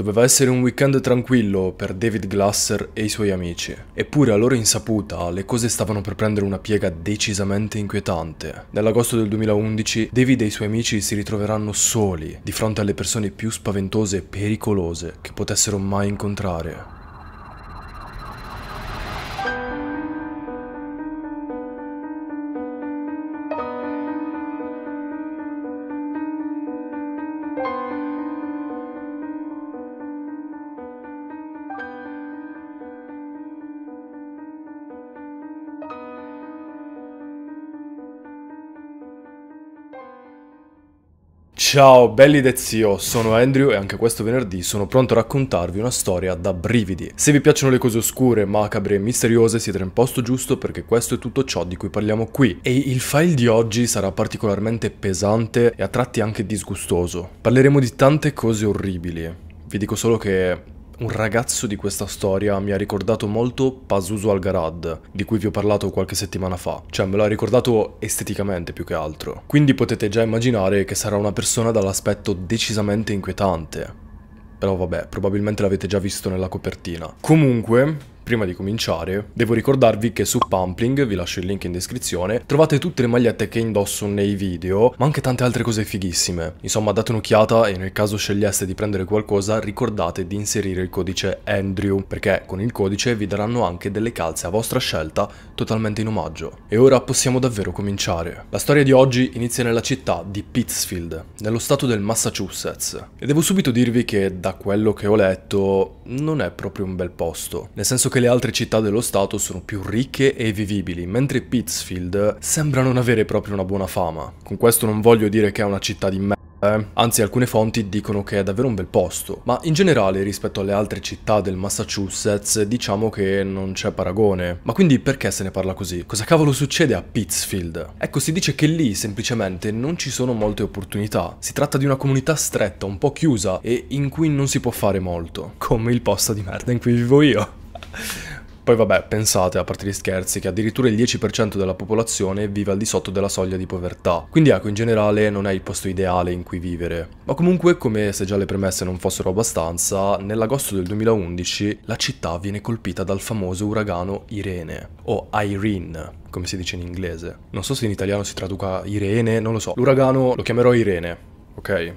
Doveva essere un weekend tranquillo per David Glasser e i suoi amici. Eppure a loro insaputa le cose stavano per prendere una piega decisamente inquietante. Nell'agosto del 2011 David e i suoi amici si ritroveranno soli di fronte alle persone più spaventose e pericolose che potessero mai incontrare. Ciao belli del zio, sono Andrew e anche questo venerdì sono pronto a raccontarvi una storia da brividi. Se vi piacciono le cose oscure, macabre e misteriose siete nel posto giusto perché questo è tutto ciò di cui parliamo qui. E il file di oggi sarà particolarmente pesante e a tratti anche disgustoso. Parleremo di tante cose orribili. Vi dico solo che un ragazzo di questa storia mi ha ricordato molto Pasuso Algarad, di cui vi ho parlato qualche settimana fa. Cioè me lo ha ricordato esteticamente più che altro. Quindi potete già immaginare che sarà una persona dall'aspetto decisamente inquietante. Però vabbè, probabilmente l'avete già visto nella copertina. Comunque, Prima di cominciare, devo ricordarvi che su Pumpling, vi lascio il link in descrizione, trovate tutte le magliette che indosso nei video, ma anche tante altre cose fighissime. Insomma, date un'occhiata e nel caso sceglieste di prendere qualcosa, ricordate di inserire il codice Andrew, perché con il codice vi daranno anche delle calze a vostra scelta, totalmente in omaggio. E ora possiamo davvero cominciare. La storia di oggi inizia nella città di Pittsfield, nello stato del Massachusetts. E devo subito dirvi che da quello che ho letto non è proprio un bel posto, nel senso che le altre città dello Stato sono più ricche e vivibili, mentre Pittsfield sembra non avere proprio una buona fama. Con questo non voglio dire che è una città di merda. Eh? Anzi, alcune fonti dicono che è davvero un bel posto, ma in generale rispetto alle altre città del Massachusetts diciamo che non c'è paragone. Ma quindi perché se ne parla così? Cosa cavolo succede a Pittsfield? Ecco, si dice che lì semplicemente non ci sono molte opportunità. Si tratta di una comunità stretta, un po' chiusa e in cui non si può fare molto, come il posto di merda in cui vivo io. Poi vabbè, pensate, a parte gli scherzi, che addirittura il 10% della popolazione vive al di sotto della soglia di povertà. Quindi ecco, in generale non è il posto ideale in cui vivere. Ma comunque, come se già le premesse non fossero abbastanza, nell'agosto del 2011 la città viene colpita dal famoso uragano Irene, o Irene, come si dice in inglese. Non so se in italiano si traduca Irene, non lo so. L'uragano lo chiamerò Irene, ok?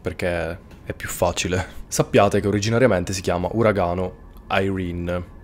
Perché è più facile. Sappiate che originariamente si chiama uragano Irene.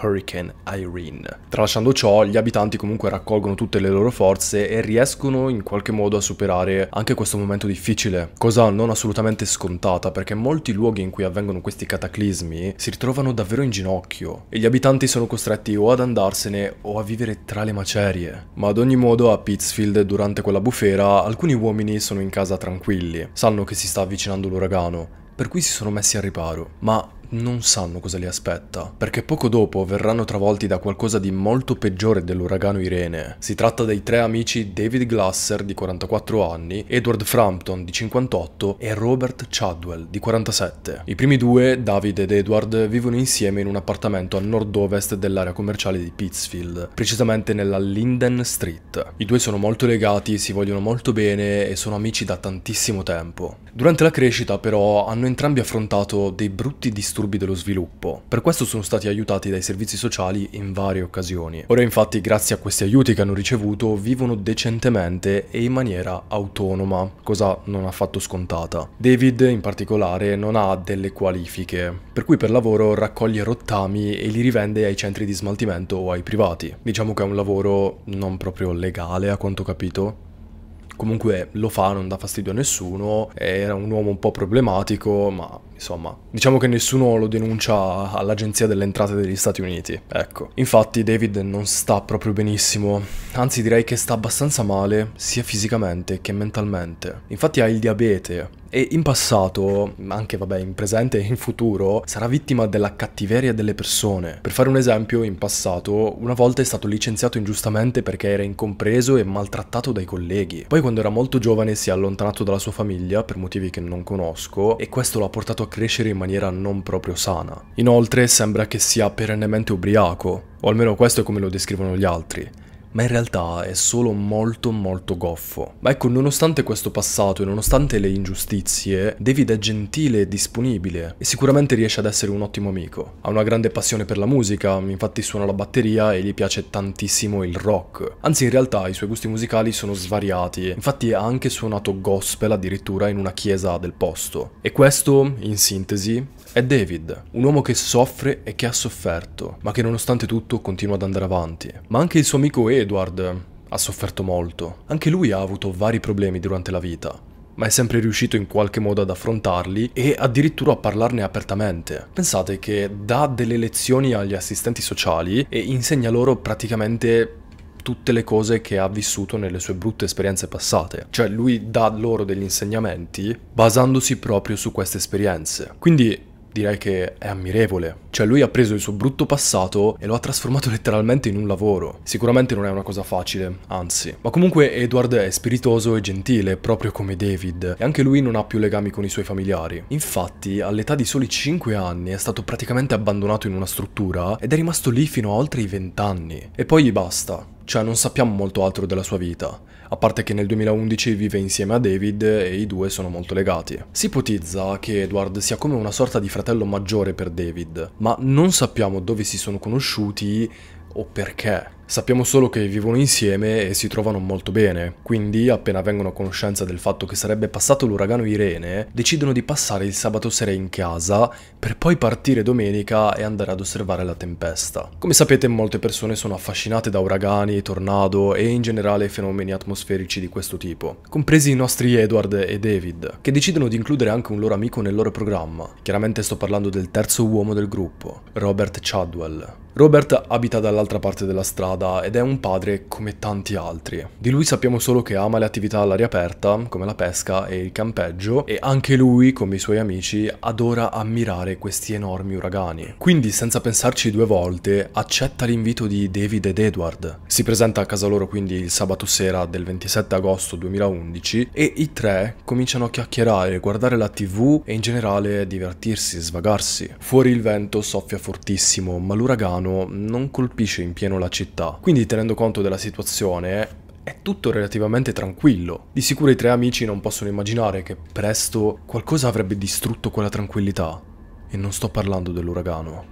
Hurricane Irene. Tralasciando ciò, gli abitanti comunque raccolgono tutte le loro forze e riescono in qualche modo a superare anche questo momento difficile, cosa non assolutamente scontata perché molti luoghi in cui avvengono questi cataclismi si ritrovano davvero in ginocchio e gli abitanti sono costretti o ad andarsene o a vivere tra le macerie. Ma ad ogni modo a Pittsfield durante quella bufera alcuni uomini sono in casa tranquilli, sanno che si sta avvicinando l'uragano, per cui si sono messi al riparo. Ma non sanno cosa li aspetta, perché poco dopo verranno travolti da qualcosa di molto peggiore dell'uragano Irene. Si tratta dei tre amici David Glasser di 44 anni, Edward Frampton di 58 e Robert Chadwell di 47. I primi due, David ed Edward, vivono insieme in un appartamento a nord-ovest dell'area commerciale di Pittsfield, precisamente nella Linden Street. I due sono molto legati, si vogliono molto bene e sono amici da tantissimo tempo. Durante la crescita però hanno entrambi affrontato dei brutti disturbi disturbi dello sviluppo. Per questo sono stati aiutati dai servizi sociali in varie occasioni. Ora infatti grazie a questi aiuti che hanno ricevuto vivono decentemente e in maniera autonoma, cosa non affatto scontata. David in particolare non ha delle qualifiche, per cui per lavoro raccoglie rottami e li rivende ai centri di smaltimento o ai privati. Diciamo che è un lavoro non proprio legale a quanto ho capito, comunque lo fa, non dà fastidio a nessuno, era un uomo un po' problematico, ma insomma, diciamo che nessuno lo denuncia all'Agenzia delle Entrate degli Stati Uniti, ecco. Infatti David non sta proprio benissimo, anzi direi che sta abbastanza male, sia fisicamente che mentalmente. Infatti ha il diabete, e in passato, anche vabbè in presente e in futuro, sarà vittima della cattiveria delle persone. Per fare un esempio, in passato una volta è stato licenziato ingiustamente perché era incompreso e maltrattato dai colleghi. Poi quando era molto giovane si è allontanato dalla sua famiglia per motivi che non conosco e questo lo ha portato a crescere in maniera non proprio sana. Inoltre sembra che sia perennemente ubriaco, o almeno questo è come lo descrivono gli altri ma in realtà è solo molto molto goffo. Ma ecco, nonostante questo passato e nonostante le ingiustizie, David è gentile e disponibile e sicuramente riesce ad essere un ottimo amico. Ha una grande passione per la musica, infatti suona la batteria e gli piace tantissimo il rock. Anzi, in realtà i suoi gusti musicali sono svariati, infatti ha anche suonato gospel addirittura in una chiesa del posto. E questo, in sintesi, è David, un uomo che soffre e che ha sofferto, ma che nonostante tutto continua ad andare avanti. Ma anche il suo amico E Edward ha sofferto molto. Anche lui ha avuto vari problemi durante la vita, ma è sempre riuscito in qualche modo ad affrontarli e addirittura a parlarne apertamente. Pensate che dà delle lezioni agli assistenti sociali e insegna loro praticamente tutte le cose che ha vissuto nelle sue brutte esperienze passate. Cioè lui dà loro degli insegnamenti basandosi proprio su queste esperienze. Quindi direi che è ammirevole. Cioè lui ha preso il suo brutto passato e lo ha trasformato letteralmente in un lavoro. Sicuramente non è una cosa facile, anzi. Ma comunque Edward è spiritoso e gentile, proprio come David, e anche lui non ha più legami con i suoi familiari. Infatti, all'età di soli 5 anni è stato praticamente abbandonato in una struttura ed è rimasto lì fino a oltre i 20 anni. E poi gli basta. Cioè non sappiamo molto altro della sua vita, a parte che nel 2011 vive insieme a David e i due sono molto legati. Si ipotizza che Edward sia come una sorta di fratello maggiore per David, ma non sappiamo dove si sono conosciuti o perché. Sappiamo solo che vivono insieme e si trovano molto bene, quindi appena vengono a conoscenza del fatto che sarebbe passato l'uragano Irene, decidono di passare il sabato sera in casa per poi partire domenica e andare ad osservare la tempesta. Come sapete molte persone sono affascinate da uragani, tornado e in generale fenomeni atmosferici di questo tipo, compresi i nostri Edward e David, che decidono di includere anche un loro amico nel loro programma. Chiaramente sto parlando del terzo uomo del gruppo, Robert Chadwell. Robert abita dall'altra parte della strada strada ed è un padre come tanti altri. Di lui sappiamo solo che ama le attività all'aria aperta, come la pesca e il campeggio, e anche lui, come i suoi amici, adora ammirare questi enormi uragani. Quindi, senza pensarci due volte, accetta l'invito di David ed Edward. Si presenta a casa loro quindi il sabato sera del 27 agosto 2011 e i tre cominciano a chiacchierare, guardare la tv e in generale divertirsi, svagarsi. Fuori il vento soffia fortissimo, ma l'uragano non colpisce in pieno la città realtà. Quindi tenendo conto della situazione, è tutto relativamente tranquillo. Di sicuro i tre amici non possono immaginare che presto qualcosa avrebbe distrutto quella tranquillità. E non sto parlando dell'uragano.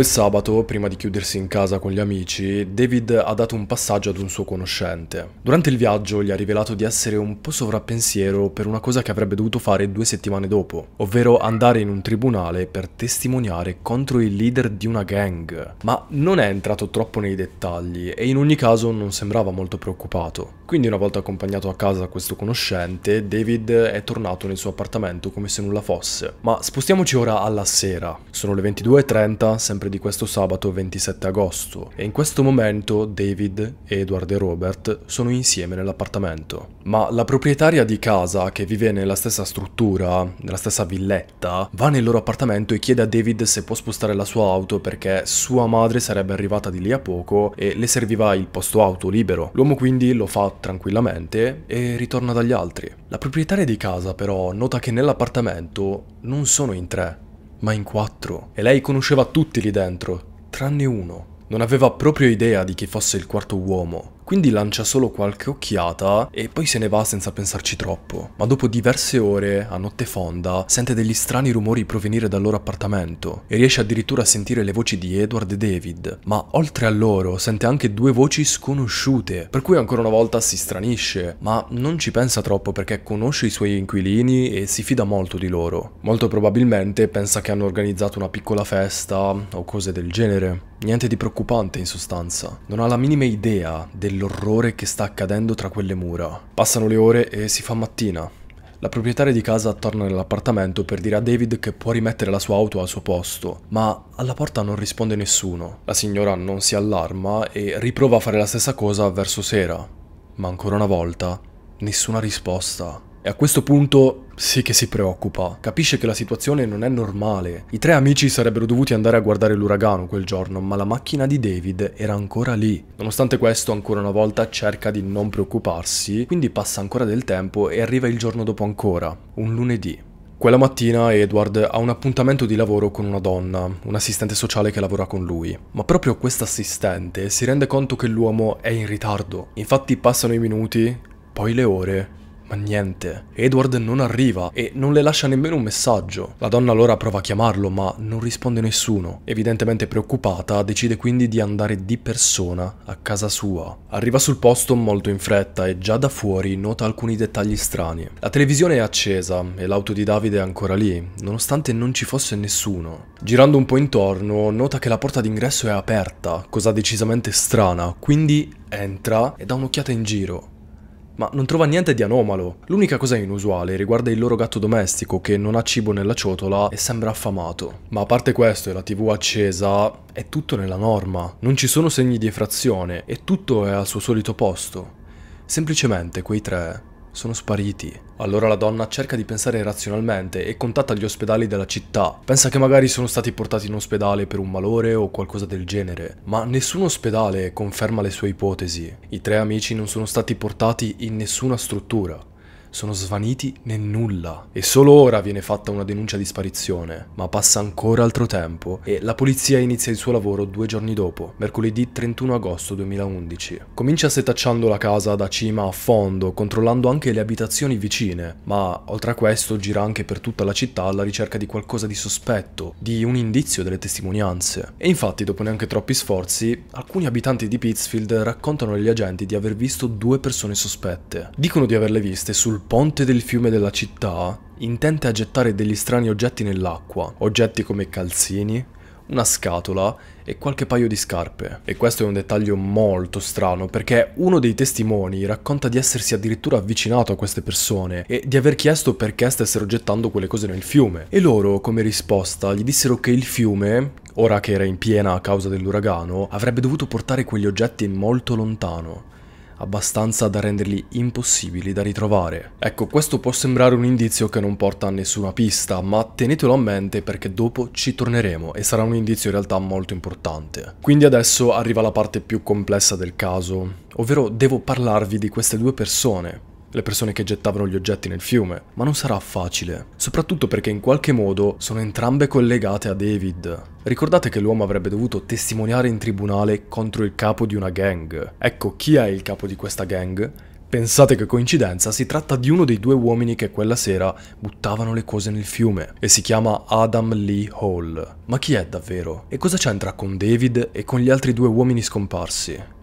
Quel sabato, prima di chiudersi in casa con gli amici, David ha dato un passaggio ad un suo conoscente. Durante il viaggio gli ha rivelato di essere un po' sovrappensiero per una cosa che avrebbe dovuto fare due settimane dopo, ovvero andare in un tribunale per testimoniare contro il leader di una gang. Ma non è entrato troppo nei dettagli e in ogni caso non sembrava molto preoccupato. Quindi una volta accompagnato a casa questo conoscente, David è tornato nel suo appartamento come se nulla fosse. Ma spostiamoci ora alla sera. Sono le 22.30, sempre di questo sabato 27 agosto, e in questo momento David, Edward e Robert sono insieme nell'appartamento. Ma la proprietaria di casa, che vive nella stessa struttura, nella stessa villetta, va nel loro appartamento e chiede a David se può spostare la sua auto perché sua madre sarebbe arrivata di lì a poco e le serviva il posto auto libero. L'uomo quindi lo fa tranquillamente e ritorna dagli altri. La proprietaria di casa però nota che nell'appartamento non sono in tre, ma in quattro. E lei conosceva tutti lì dentro, tranne uno. Non aveva proprio idea di chi fosse il quarto uomo, quindi lancia solo qualche occhiata e poi se ne va senza pensarci troppo. Ma dopo diverse ore, a notte fonda, sente degli strani rumori provenire dal loro appartamento e riesce addirittura a sentire le voci di Edward e David, ma oltre a loro sente anche due voci sconosciute, per cui ancora una volta si stranisce, ma non ci pensa troppo perché conosce i suoi inquilini e si fida molto di loro. Molto probabilmente pensa che hanno organizzato una piccola festa o cose del genere. Niente di preoccupante in sostanza, non ha la minima idea dell'orrore che sta accadendo tra quelle mura. Passano le ore e si fa mattina. La proprietaria di casa torna nell'appartamento per dire a David che può rimettere la sua auto al suo posto, ma alla porta non risponde nessuno. La signora non si allarma e riprova a fare la stessa cosa verso sera, ma ancora una volta nessuna risposta. E a questo punto sì che si preoccupa, capisce che la situazione non è normale. I tre amici sarebbero dovuti andare a guardare l'uragano quel giorno, ma la macchina di David era ancora lì. Nonostante questo, ancora una volta cerca di non preoccuparsi, quindi passa ancora del tempo e arriva il giorno dopo ancora, un lunedì. Quella mattina Edward ha un appuntamento di lavoro con una donna, un assistente sociale che lavora con lui, ma proprio questa assistente si rende conto che l'uomo è in ritardo. Infatti passano i minuti, poi le ore, ma niente. Edward non arriva e non le lascia nemmeno un messaggio. La donna allora prova a chiamarlo, ma non risponde nessuno. Evidentemente preoccupata, decide quindi di andare di persona a casa sua. Arriva sul posto molto in fretta e già da fuori nota alcuni dettagli strani. La televisione è accesa e l'auto di Davide è ancora lì, nonostante non ci fosse nessuno. Girando un po' intorno, nota che la porta d'ingresso è aperta, cosa decisamente strana, quindi entra e dà un'occhiata in giro ma non trova niente di anomalo. L'unica cosa inusuale riguarda il loro gatto domestico che non ha cibo nella ciotola e sembra affamato. Ma a parte questo e la tv accesa, è tutto nella norma, non ci sono segni di effrazione e tutto è al suo solito posto. Semplicemente quei tre sono spariti. Allora la donna cerca di pensare razionalmente e contatta gli ospedali della città. Pensa che magari sono stati portati in ospedale per un malore o qualcosa del genere, ma nessun ospedale conferma le sue ipotesi. I tre amici non sono stati portati in nessuna struttura sono svaniti nel nulla e solo ora viene fatta una denuncia di sparizione, ma passa ancora altro tempo e la polizia inizia il suo lavoro due giorni dopo, mercoledì 31 agosto 2011. Comincia setacciando la casa da cima a fondo, controllando anche le abitazioni vicine, ma oltre a questo gira anche per tutta la città alla ricerca di qualcosa di sospetto, di un indizio delle testimonianze. E infatti dopo neanche troppi sforzi, alcuni abitanti di Pittsfield raccontano agli agenti di aver visto due persone sospette. Dicono di averle viste sul sul ponte del fiume della città, intente a gettare degli strani oggetti nell'acqua, oggetti come calzini, una scatola e qualche paio di scarpe. E questo è un dettaglio molto strano perché uno dei testimoni racconta di essersi addirittura avvicinato a queste persone e di aver chiesto perché stessero gettando quelle cose nel fiume. E loro, come risposta, gli dissero che il fiume, ora che era in piena a causa dell'uragano, avrebbe dovuto portare quegli oggetti molto lontano abbastanza da renderli impossibili da ritrovare. Ecco, questo può sembrare un indizio che non porta a nessuna pista, ma tenetelo a mente perché dopo ci torneremo e sarà un indizio in realtà molto importante. Quindi adesso arriva la parte più complessa del caso, ovvero devo parlarvi di queste due persone, le persone che gettavano gli oggetti nel fiume, ma non sarà facile, soprattutto perché in qualche modo sono entrambe collegate a David. Ricordate che l'uomo avrebbe dovuto testimoniare in tribunale contro il capo di una gang. Ecco chi è il capo di questa gang? Pensate che coincidenza, si tratta di uno dei due uomini che quella sera buttavano le cose nel fiume e si chiama Adam Lee Hall. Ma chi è davvero? E cosa c'entra con David e con gli altri due uomini scomparsi?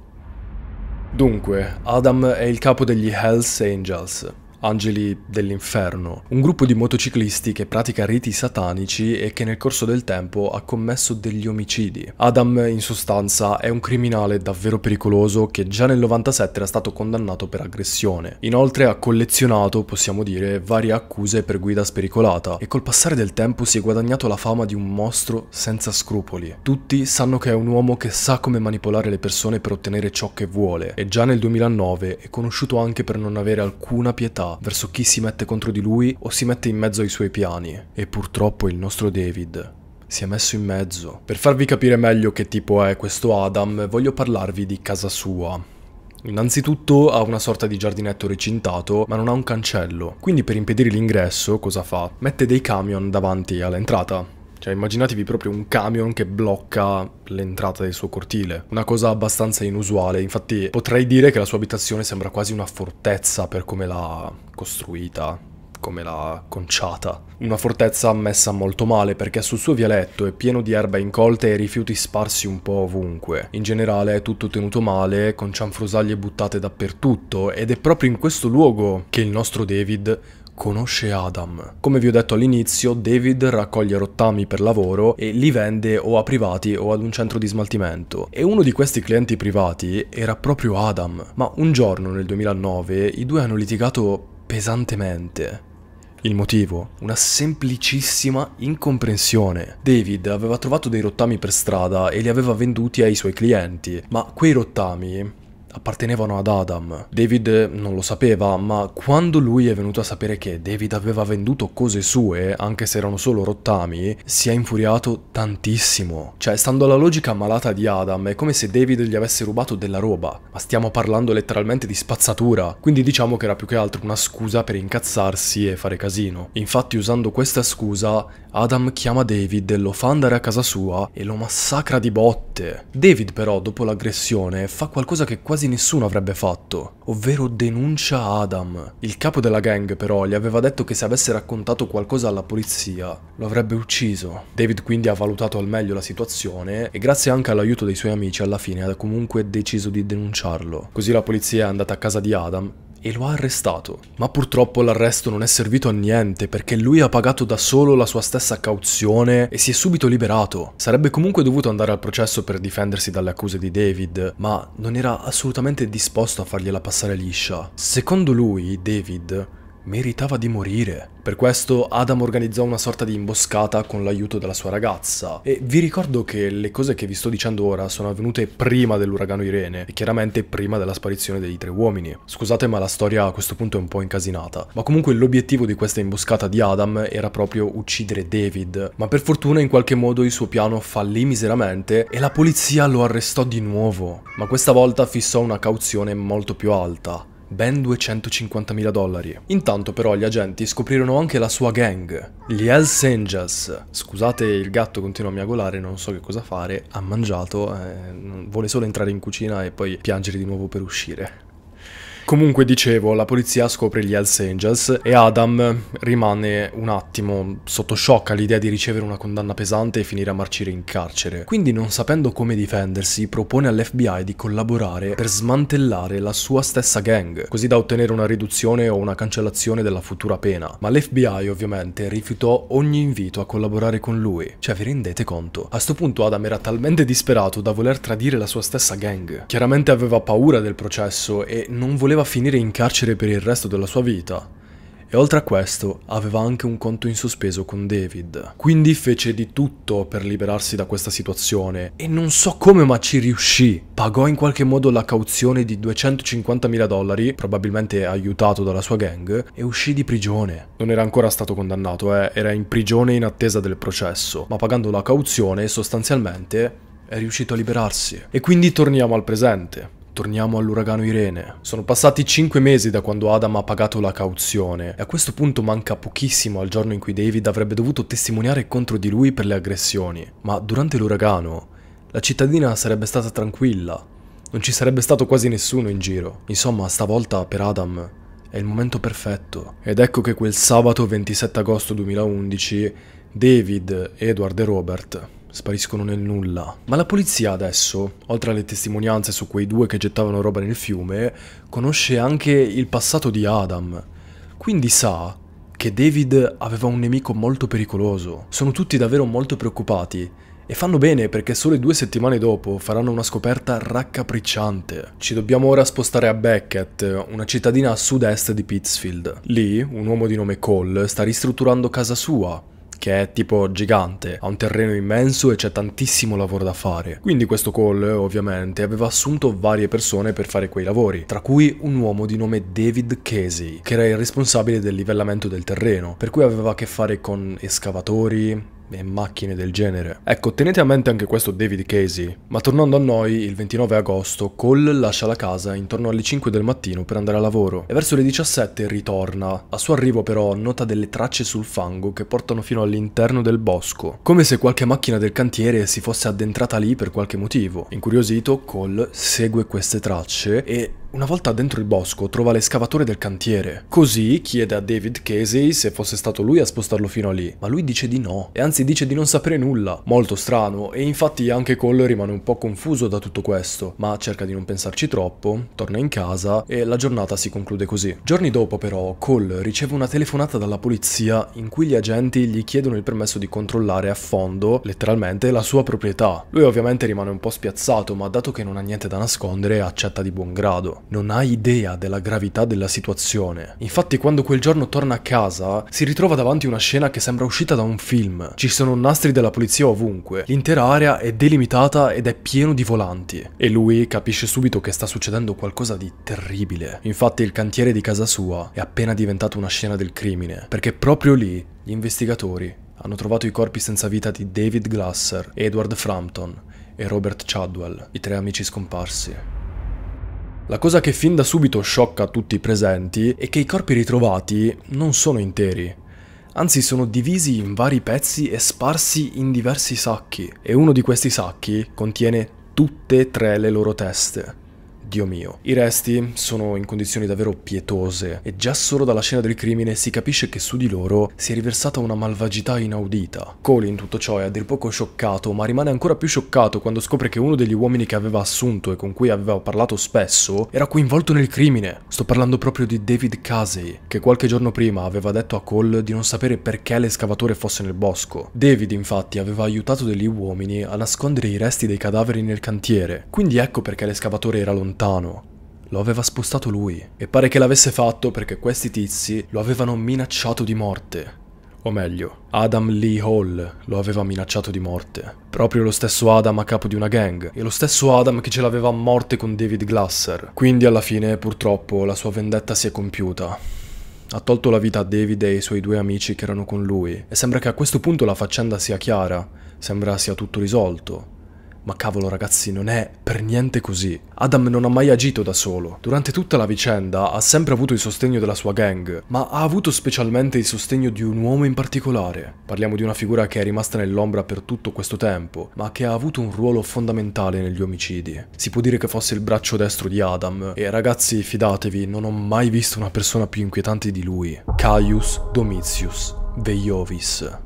Dunque, Adam è il capo degli Hells Angels, Angeli dell'Inferno, un gruppo di motociclisti che pratica riti satanici e che nel corso del tempo ha commesso degli omicidi. Adam in sostanza è un criminale davvero pericoloso che già nel 97 era stato condannato per aggressione. Inoltre ha collezionato, possiamo dire, varie accuse per guida spericolata e col passare del tempo si è guadagnato la fama di un mostro senza scrupoli. Tutti sanno che è un uomo che sa come manipolare le persone per ottenere ciò che vuole e già nel 2009 è conosciuto anche per non avere alcuna pietà verso chi si mette contro di lui o si mette in mezzo ai suoi piani. E purtroppo il nostro David si è messo in mezzo. Per farvi capire meglio che tipo è questo Adam, voglio parlarvi di casa sua, Innanzitutto ha una sorta di giardinetto recintato, ma non ha un cancello. Quindi per impedire l'ingresso, cosa fa? Mette dei camion davanti all'entrata. Cioè immaginatevi proprio un camion che blocca l'entrata del suo cortile. Una cosa abbastanza inusuale, infatti potrei dire che la sua abitazione sembra quasi una fortezza per come l'ha costruita, come l'ha conciata. Una fortezza messa molto male perché sul suo vialetto è pieno di erba incolta e rifiuti sparsi un po' ovunque. In generale è tutto tenuto male, con cianfrusaglie buttate dappertutto ed è proprio in questo luogo che il nostro David conosce Adam. Come vi ho detto all'inizio, David raccoglie rottami per lavoro e li vende o a privati o ad un centro di smaltimento. E uno di questi clienti privati era proprio Adam. Ma un giorno nel 2009 i due hanno litigato pesantemente. Il motivo? Una semplicissima incomprensione. David aveva trovato dei rottami per strada e li aveva venduti ai suoi clienti, ma quei rottami appartenevano ad Adam. David non lo sapeva, ma quando lui è venuto a sapere che David aveva venduto cose sue, anche se erano solo rottami, si è infuriato tantissimo. Cioè, stando alla logica malata di Adam, è come se David gli avesse rubato della roba, ma stiamo parlando letteralmente di spazzatura, quindi diciamo che era più che altro una scusa per incazzarsi e fare casino. Infatti, usando questa scusa, Adam chiama David, lo fa andare a casa sua e lo massacra di botte. David però, dopo l'aggressione, fa qualcosa che quasi quasi nessuno avrebbe fatto, ovvero denuncia Adam. Il capo della gang però gli aveva detto che se avesse raccontato qualcosa alla polizia lo avrebbe ucciso. David quindi ha valutato al meglio la situazione e grazie anche all'aiuto dei suoi amici alla fine ha comunque deciso di denunciarlo. Così la polizia è andata a casa di Adam e lo ha arrestato. Ma purtroppo l'arresto non è servito a niente perché lui ha pagato da solo la sua stessa cauzione e si è subito liberato. Sarebbe comunque dovuto andare al processo per difendersi dalle accuse di David, ma non era assolutamente disposto a fargliela passare liscia. Secondo lui, David meritava di morire. Per questo Adam organizzò una sorta di imboscata con l'aiuto della sua ragazza. E vi ricordo che le cose che vi sto dicendo ora sono avvenute prima dell'uragano Irene e chiaramente prima della sparizione dei tre uomini. Scusate ma la storia a questo punto è un po' incasinata. Ma comunque l'obiettivo di questa imboscata di Adam era proprio uccidere David, ma per fortuna in qualche modo il suo piano fallì miseramente e la polizia lo arrestò di nuovo. Ma questa volta fissò una cauzione molto più alta, ben 250.000 dollari. Intanto però gli agenti scoprirono anche la sua gang, gli Hells Angels. Scusate il gatto continua a miagolare, non so che cosa fare, ha mangiato, eh, vuole solo entrare in cucina e poi piangere di nuovo per uscire. Comunque dicevo, la polizia scopre gli Hells Angels e Adam rimane un attimo sotto shock all'idea di ricevere una condanna pesante e finire a marcire in carcere. Quindi non sapendo come difendersi, propone all'FBI di collaborare per smantellare la sua stessa gang, così da ottenere una riduzione o una cancellazione della futura pena. Ma l'FBI ovviamente rifiutò ogni invito a collaborare con lui. Cioè vi rendete conto? A questo punto Adam era talmente disperato da voler tradire la sua stessa gang. Chiaramente aveva paura del processo e non voleva voleva finire in carcere per il resto della sua vita e oltre a questo aveva anche un conto in sospeso con David. Quindi fece di tutto per liberarsi da questa situazione e non so come ma ci riuscì. Pagò in qualche modo la cauzione di 250.000 dollari, probabilmente aiutato dalla sua gang, e uscì di prigione. Non era ancora stato condannato, eh? era in prigione in attesa del processo, ma pagando la cauzione sostanzialmente è riuscito a liberarsi. E quindi torniamo al presente torniamo all'uragano Irene. Sono passati 5 mesi da quando Adam ha pagato la cauzione e a questo punto manca pochissimo al giorno in cui David avrebbe dovuto testimoniare contro di lui per le aggressioni. Ma durante l'uragano la cittadina sarebbe stata tranquilla, non ci sarebbe stato quasi nessuno in giro. Insomma, stavolta per Adam è il momento perfetto. Ed ecco che quel sabato 27 agosto 2011 David, Edward e Robert spariscono nel nulla. Ma la polizia adesso, oltre alle testimonianze su quei due che gettavano roba nel fiume, conosce anche il passato di Adam. Quindi sa che David aveva un nemico molto pericoloso. Sono tutti davvero molto preoccupati e fanno bene perché solo due settimane dopo faranno una scoperta raccapricciante. Ci dobbiamo ora spostare a Beckett, una cittadina a sud-est di Pittsfield. Lì, un uomo di nome Cole sta ristrutturando casa sua che è tipo gigante, ha un terreno immenso e c'è tantissimo lavoro da fare. Quindi questo Cole, ovviamente, aveva assunto varie persone per fare quei lavori, tra cui un uomo di nome David Casey, che era il responsabile del livellamento del terreno, per cui aveva a che fare con escavatori, e macchine del genere. Ecco, tenete a mente anche questo David Casey, ma tornando a noi, il 29 agosto, Cole lascia la casa intorno alle 5 del mattino per andare a lavoro e verso le 17 ritorna. A suo arrivo però nota delle tracce sul fango che portano fino all'interno del bosco, come se qualche macchina del cantiere si fosse addentrata lì per qualche motivo. Incuriosito, Cole segue queste tracce e una volta dentro il bosco trova l'escavatore del cantiere, così chiede a David Casey se fosse stato lui a spostarlo fino a lì, ma lui dice di no, e anzi dice di non sapere nulla, molto strano, e infatti anche Cole rimane un po' confuso da tutto questo, ma cerca di non pensarci troppo, torna in casa e la giornata si conclude così. Giorni dopo però Cole riceve una telefonata dalla polizia in cui gli agenti gli chiedono il permesso di controllare a fondo, letteralmente, la sua proprietà. Lui ovviamente rimane un po' spiazzato, ma dato che non ha niente da nascondere accetta di buon grado non ha idea della gravità della situazione. Infatti quando quel giorno torna a casa si ritrova davanti a una scena che sembra uscita da un film. Ci sono nastri della polizia ovunque, l'intera area è delimitata ed è pieno di volanti. E lui capisce subito che sta succedendo qualcosa di terribile. Infatti il cantiere di casa sua è appena diventato una scena del crimine, perché proprio lì gli investigatori hanno trovato i corpi senza vita di David Glasser, Edward Frampton e Robert Chadwell, i tre amici scomparsi. La cosa che fin da subito sciocca tutti i presenti è che i corpi ritrovati non sono interi, anzi sono divisi in vari pezzi e sparsi in diversi sacchi, e uno di questi sacchi contiene tutte e tre le loro teste. Dio mio. I resti sono in condizioni davvero pietose e già solo dalla scena del crimine si capisce che su di loro si è riversata una malvagità inaudita. Cole in tutto ciò è a dir poco scioccato, ma rimane ancora più scioccato quando scopre che uno degli uomini che aveva assunto e con cui aveva parlato spesso era coinvolto nel crimine. Sto parlando proprio di David Casey, che qualche giorno prima aveva detto a Cole di non sapere perché l'escavatore fosse nel bosco. David infatti aveva aiutato degli uomini a nascondere i resti dei cadaveri nel cantiere, quindi ecco perché l'escavatore era lontano lontano. Lo aveva spostato lui e pare che l'avesse fatto perché questi tizi lo avevano minacciato di morte. O meglio, Adam Lee Hall lo aveva minacciato di morte. Proprio lo stesso Adam a capo di una gang e lo stesso Adam che ce l'aveva a morte con David Glasser. Quindi alla fine, purtroppo, la sua vendetta si è compiuta. Ha tolto la vita a David e ai suoi due amici che erano con lui e sembra che a questo punto la faccenda sia chiara, sembra sia tutto risolto. Ma cavolo ragazzi, non è per niente così. Adam non ha mai agito da solo. Durante tutta la vicenda ha sempre avuto il sostegno della sua gang, ma ha avuto specialmente il sostegno di un uomo in particolare. Parliamo di una figura che è rimasta nell'ombra per tutto questo tempo, ma che ha avuto un ruolo fondamentale negli omicidi. Si può dire che fosse il braccio destro di Adam, e ragazzi fidatevi, non ho mai visto una persona più inquietante di lui. Caius Domitius Veiovis.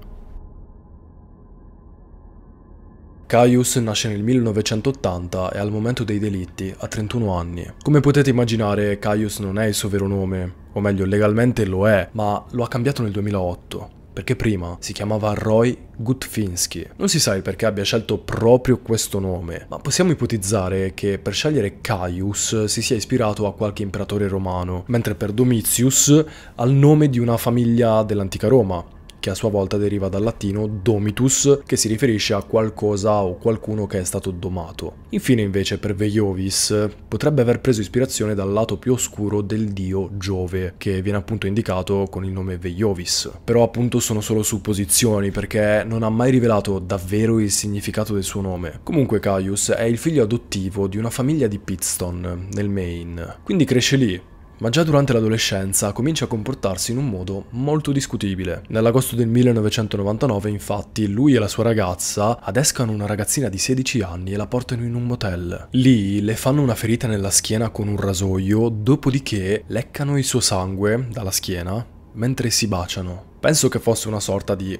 Caius nasce nel 1980 e al momento dei delitti ha 31 anni. Come potete immaginare, Caius non è il suo vero nome, o meglio legalmente lo è, ma lo ha cambiato nel 2008 perché prima si chiamava Roy Gutfinski. Non si sa il perché abbia scelto proprio questo nome, ma possiamo ipotizzare che per scegliere Caius si sia ispirato a qualche imperatore romano, mentre per Domitius al nome di una famiglia dell'antica Roma, che a sua volta deriva dal latino domitus, che si riferisce a qualcosa o qualcuno che è stato domato. Infine invece per Vejovis potrebbe aver preso ispirazione dal lato più oscuro del dio Giove, che viene appunto indicato con il nome Vejovis. Però appunto sono solo supposizioni perché non ha mai rivelato davvero il significato del suo nome. Comunque Caius è il figlio adottivo di una famiglia di Pittston, nel Maine, quindi cresce lì ma già durante l'adolescenza comincia a comportarsi in un modo molto discutibile. Nell'agosto del 1999, infatti, lui e la sua ragazza adescano una ragazzina di 16 anni e la portano in un motel. Lì le fanno una ferita nella schiena con un rasoio, dopodiché leccano il suo sangue dalla schiena mentre si baciano. Penso che fosse una sorta di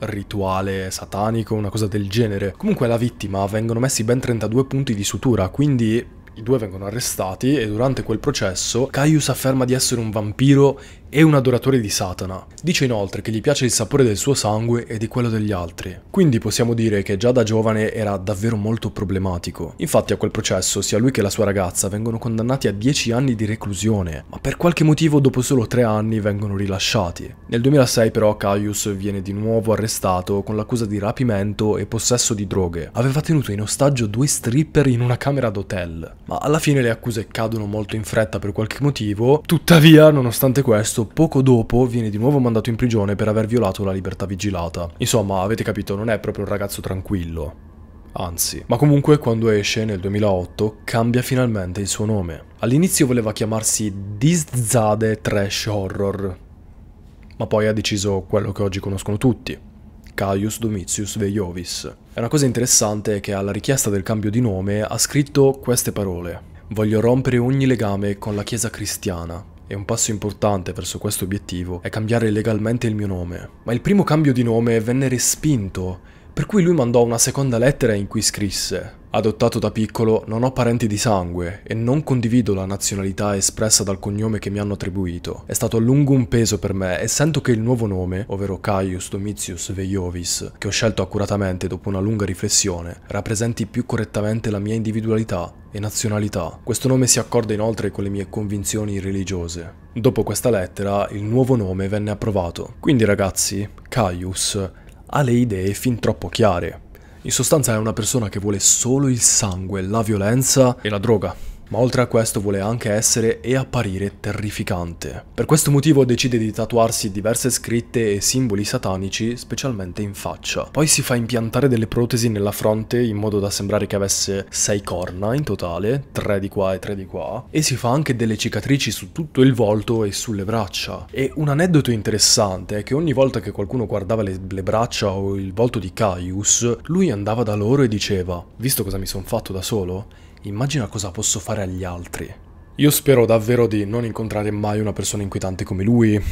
rituale satanico, una cosa del genere. Comunque alla vittima vengono messi ben 32 punti di sutura, quindi i due vengono arrestati e durante quel processo Caius afferma di essere un vampiro e un adoratore di Satana. Dice inoltre che gli piace il sapore del suo sangue e di quello degli altri. Quindi possiamo dire che già da giovane era davvero molto problematico. Infatti a quel processo sia lui che la sua ragazza vengono condannati a 10 anni di reclusione, ma per qualche motivo dopo solo 3 anni vengono rilasciati. Nel 2006 però Caius viene di nuovo arrestato con l'accusa di rapimento e possesso di droghe. Aveva tenuto in ostaggio due stripper in una camera d'hotel. Ma alla fine le accuse cadono molto in fretta per qualche motivo, tuttavia nonostante questo arresto, poco dopo viene di nuovo mandato in prigione per aver violato la libertà vigilata. Insomma, avete capito, non è proprio un ragazzo tranquillo anzi. Ma comunque quando esce nel 2008 cambia finalmente il suo nome. All'inizio voleva chiamarsi Dizzade Trash Horror, ma poi ha deciso quello che oggi conoscono tutti. Caius Domitius Veiovis. E una cosa interessante è che alla richiesta del cambio di nome ha scritto queste parole. Voglio rompere ogni legame con la Chiesa cristiana, e un passo importante verso questo obiettivo è cambiare legalmente il mio nome. Ma il primo cambio di nome venne respinto per cui lui mandò una seconda lettera in cui scrisse Adottato da piccolo, non ho parenti di sangue e non condivido la nazionalità espressa dal cognome che mi hanno attribuito. È stato a lungo un peso per me e sento che il nuovo nome, ovvero Caius Domitius Veiovis, che ho scelto accuratamente dopo una lunga riflessione, rappresenti più correttamente la mia individualità e nazionalità. Questo nome si accorda inoltre con le mie convinzioni religiose. Dopo questa lettera, il nuovo nome venne approvato. Quindi ragazzi, Caius ha le idee fin troppo chiare. In sostanza è una persona che vuole solo il sangue, la violenza e la droga ma oltre a questo vuole anche essere e apparire terrificante. Per questo motivo decide di tatuarsi diverse scritte e simboli satanici, specialmente in faccia. Poi si fa impiantare delle protesi nella fronte in modo da sembrare che avesse sei corna in totale, tre di qua e tre di qua, e si fa anche delle cicatrici su tutto il volto e sulle braccia. E un aneddoto interessante è che ogni volta che qualcuno guardava le, le braccia o il volto di Caius, lui andava da loro e diceva, visto cosa mi sono fatto da solo? Immagina cosa posso fare agli altri. Io spero davvero di non incontrare mai una persona inquietante come lui,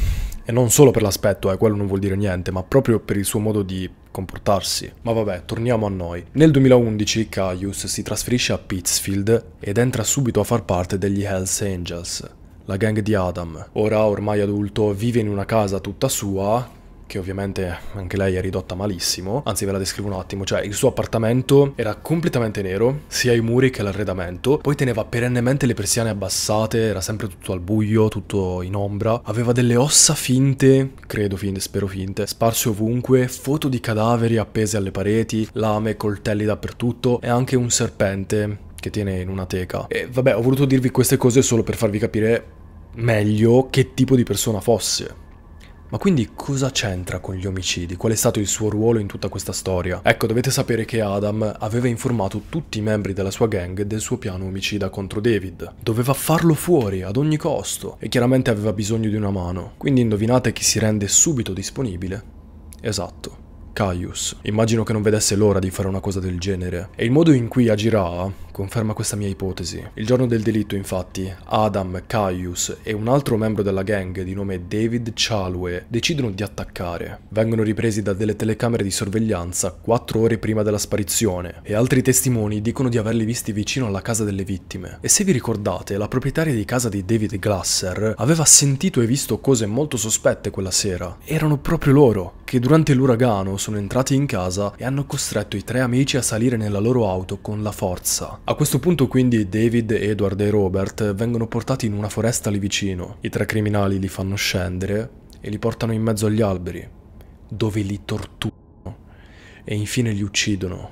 e non solo per l'aspetto, eh, quello non vuol dire niente, ma proprio per il suo modo di comportarsi. Ma vabbè, torniamo a noi. Nel 2011 Caius si trasferisce a Pittsfield ed entra subito a far parte degli Hells Angels, la gang di Adam. Ora, ormai adulto, vive in una casa tutta sua che ovviamente anche lei è ridotta malissimo, anzi ve la descrivo un attimo, cioè il suo appartamento era completamente nero, sia i muri che l'arredamento, poi teneva perennemente le persiane abbassate, era sempre tutto al buio, tutto in ombra, aveva delle ossa finte, credo finte, spero finte, sparse ovunque, foto di cadaveri appese alle pareti, lame, coltelli dappertutto e anche un serpente che tiene in una teca. E vabbè, ho voluto dirvi queste cose solo per farvi capire meglio che tipo di persona fosse. Ma quindi cosa c'entra con gli omicidi? Qual è stato il suo ruolo in tutta questa storia? Ecco, dovete sapere che Adam aveva informato tutti i membri della sua gang del suo piano omicida contro David. Doveva farlo fuori ad ogni costo e chiaramente aveva bisogno di una mano. Quindi indovinate chi si rende subito disponibile? Esatto, Caius. Immagino che non vedesse l'ora di fare una cosa del genere. E il modo in cui agirà conferma questa mia ipotesi. Il giorno del delitto, infatti, Adam, Caius e un altro membro della gang di nome David Chalwe decidono di attaccare. Vengono ripresi da delle telecamere di sorveglianza quattro ore prima della sparizione e altri testimoni dicono di averli visti vicino alla casa delle vittime. E se vi ricordate, la proprietaria di casa di David Glasser aveva sentito e visto cose molto sospette quella sera. Erano proprio loro che durante l'uragano sono entrati in casa e hanno costretto i tre amici a salire nella loro auto con la forza. A questo punto quindi David, Edward e Robert vengono portati in una foresta lì vicino. I tre criminali li fanno scendere e li portano in mezzo agli alberi, dove li torturano e infine li uccidono.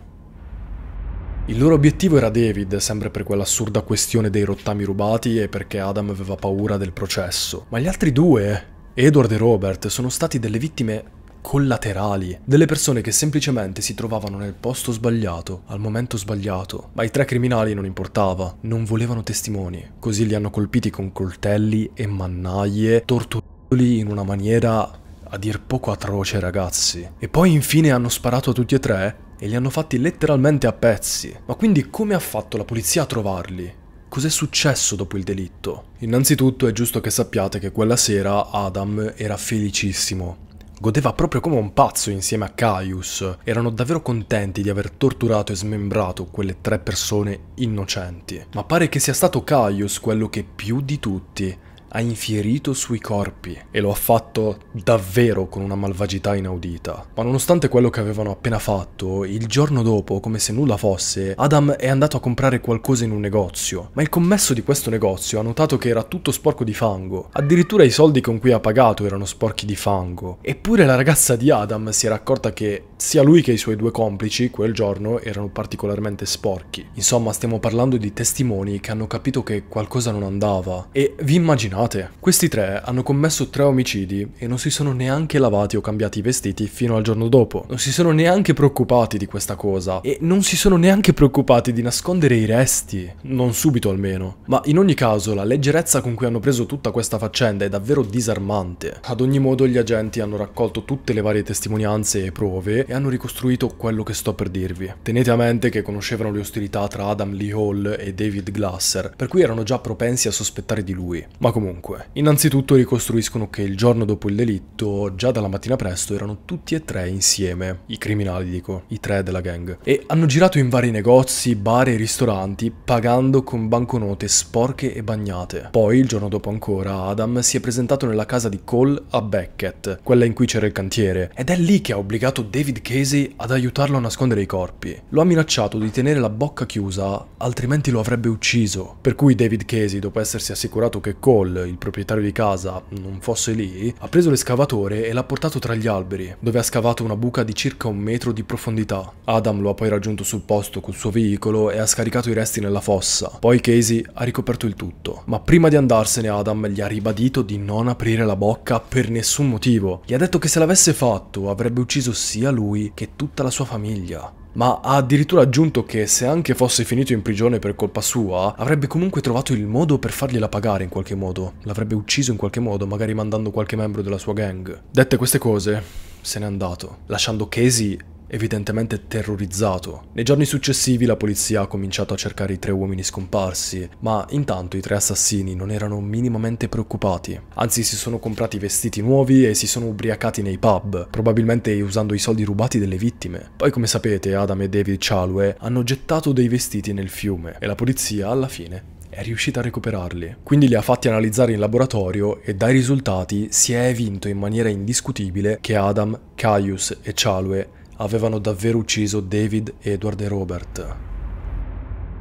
Il loro obiettivo era David, sempre per quell'assurda questione dei rottami rubati e perché Adam aveva paura del processo. Ma gli altri due, Edward e Robert, sono stati delle vittime collaterali, delle persone che semplicemente si trovavano nel posto sbagliato, al momento sbagliato, ma i tre criminali non importava, non volevano testimoni, così li hanno colpiti con coltelli e mannaie, torturandoli in una maniera a dir poco atroce ragazzi. E poi infine hanno sparato a tutti e tre e li hanno fatti letteralmente a pezzi. Ma quindi come ha fatto la polizia a trovarli? Cos'è successo dopo il delitto? Innanzitutto è giusto che sappiate che quella sera Adam era felicissimo godeva proprio come un pazzo insieme a Caius. Erano davvero contenti di aver torturato e smembrato quelle tre persone innocenti. Ma pare che sia stato Caius quello che più di tutti ha infierito sui corpi e lo ha fatto davvero con una malvagità inaudita. Ma nonostante quello che avevano appena fatto, il giorno dopo, come se nulla fosse, Adam è andato a comprare qualcosa in un negozio, ma il commesso di questo negozio ha notato che era tutto sporco di fango, addirittura i soldi con cui ha pagato erano sporchi di fango, eppure la ragazza di Adam si era accorta che sia lui che i suoi due complici quel giorno erano particolarmente sporchi. Insomma, stiamo parlando di testimoni che hanno capito che qualcosa non andava e vi immaginate sfortunate. Questi tre hanno commesso tre omicidi e non si sono neanche lavati o cambiati i vestiti fino al giorno dopo. Non si sono neanche preoccupati di questa cosa e non si sono neanche preoccupati di nascondere i resti, non subito almeno. Ma in ogni caso la leggerezza con cui hanno preso tutta questa faccenda è davvero disarmante. Ad ogni modo gli agenti hanno raccolto tutte le varie testimonianze e prove e hanno ricostruito quello che sto per dirvi. Tenete a mente che conoscevano le ostilità tra Adam Lee Hall e David Glasser, per cui erano già propensi a sospettare di lui. Ma comunque Dunque, innanzitutto ricostruiscono che il giorno dopo il delitto, già dalla mattina presto, erano tutti e tre insieme, i criminali dico, i tre della gang, e hanno girato in vari negozi, bar e ristoranti, pagando con banconote sporche e bagnate. Poi, il giorno dopo ancora, Adam si è presentato nella casa di Cole a Beckett, quella in cui c'era il cantiere, ed è lì che ha obbligato David Casey ad aiutarlo a nascondere i corpi. Lo ha minacciato di tenere la bocca chiusa, altrimenti lo avrebbe ucciso. Per cui David Casey, dopo essersi assicurato che Cole il proprietario di casa, non fosse lì, ha preso l'escavatore e l'ha portato tra gli alberi, dove ha scavato una buca di circa un metro di profondità. Adam lo ha poi raggiunto sul posto col suo veicolo e ha scaricato i resti nella fossa. Poi Casey ha ricoperto il tutto. Ma prima di andarsene Adam gli ha ribadito di non aprire la bocca per nessun motivo. Gli ha detto che se l'avesse fatto avrebbe ucciso sia lui che tutta la sua famiglia ma ha addirittura aggiunto che se anche fosse finito in prigione per colpa sua, avrebbe comunque trovato il modo per fargliela pagare in qualche modo, l'avrebbe ucciso in qualche modo, magari mandando qualche membro della sua gang. Dette queste cose, se n'è andato, lasciando Casey evidentemente terrorizzato. Nei giorni successivi la polizia ha cominciato a cercare i tre uomini scomparsi, ma intanto i tre assassini non erano minimamente preoccupati. Anzi si sono comprati vestiti nuovi e si sono ubriacati nei pub, probabilmente usando i soldi rubati delle vittime. Poi come sapete Adam e David Chalwe hanno gettato dei vestiti nel fiume e la polizia alla fine è riuscita a recuperarli. Quindi li ha fatti analizzare in laboratorio e dai risultati si è evinto in maniera indiscutibile che Adam, Caius e Chalwe avevano davvero ucciso David, Edward e Robert.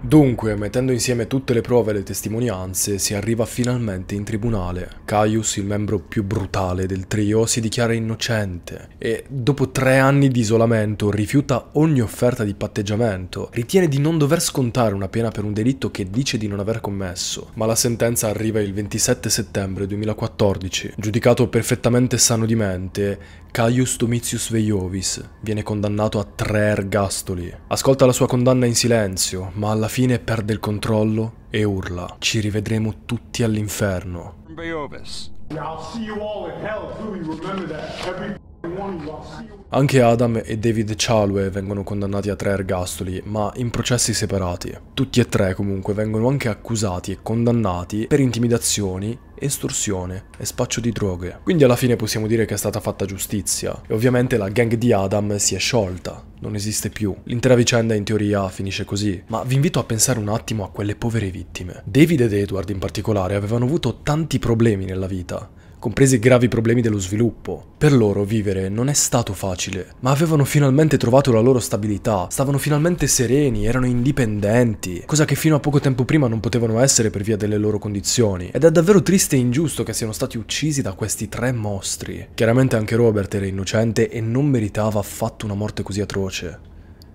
Dunque, mettendo insieme tutte le prove e le testimonianze, si arriva finalmente in tribunale. Caius, il membro più brutale del trio, si dichiara innocente e, dopo tre anni di isolamento, rifiuta ogni offerta di patteggiamento. Ritiene di non dover scontare una pena per un delitto che dice di non aver commesso, ma la sentenza arriva il 27 settembre 2014. Giudicato perfettamente sano di mente, Caius Domitius Veiovis viene condannato a tre ergastoli. Ascolta la sua condanna in silenzio, ma alla fine perde il controllo e urla. Ci rivedremo tutti all'inferno. Anche Adam e David Chalwe vengono condannati a tre ergastoli, ma in processi separati. Tutti e tre comunque vengono anche accusati e condannati per intimidazioni, estorsione e spaccio di droghe. Quindi alla fine possiamo dire che è stata fatta giustizia. E ovviamente la gang di Adam si è sciolta, non esiste più. L'intera vicenda in teoria finisce così, ma vi invito a pensare un attimo a quelle povere vittime. David ed Edward in particolare avevano avuto tanti problemi nella vita compresi gravi problemi dello sviluppo. Per loro vivere non è stato facile, ma avevano finalmente trovato la loro stabilità, stavano finalmente sereni, erano indipendenti, cosa che fino a poco tempo prima non potevano essere per via delle loro condizioni. Ed è davvero triste e ingiusto che siano stati uccisi da questi tre mostri. Chiaramente anche Robert era innocente e non meritava affatto una morte così atroce.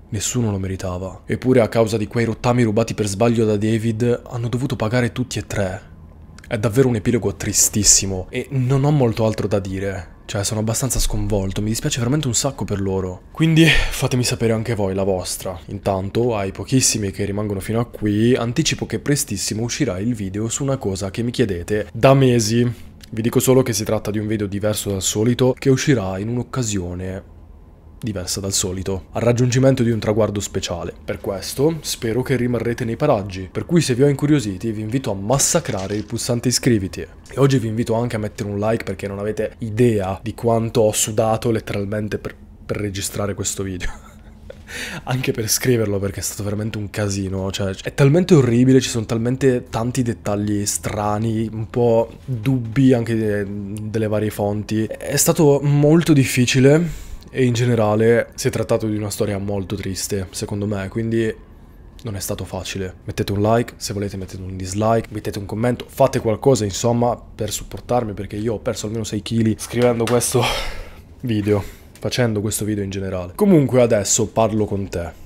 Nessuno lo meritava. Eppure a causa di quei rottami rubati per sbaglio da David hanno dovuto pagare tutti e tre. È davvero un epilogo tristissimo e non ho molto altro da dire. Cioè, sono abbastanza sconvolto, mi dispiace veramente un sacco per loro. Quindi fatemi sapere anche voi la vostra. Intanto, ai pochissimi che rimangono fino a qui, anticipo che prestissimo uscirà il video su una cosa che mi chiedete da mesi. Vi dico solo che si tratta di un video diverso dal solito che uscirà in un'occasione diversa dal solito, al raggiungimento di un traguardo speciale. Per questo spero che rimarrete nei paraggi, per cui se vi ho incuriositi vi invito a massacrare il pulsante iscriviti. E oggi vi invito anche a mettere un like perché non avete idea di quanto ho sudato letteralmente per, per registrare questo video anche per scriverlo perché è stato veramente un casino, cioè è talmente orribile, ci sono talmente tanti dettagli strani, un po' dubbi anche de delle varie fonti. È stato molto difficile e in generale si è trattato di una storia molto triste, secondo me, quindi non è stato facile. Mettete un like, se volete mettete un dislike, mettete un commento, fate qualcosa insomma per supportarmi perché io ho perso almeno 6 kg scrivendo questo video, facendo questo video in generale. Comunque adesso parlo con te.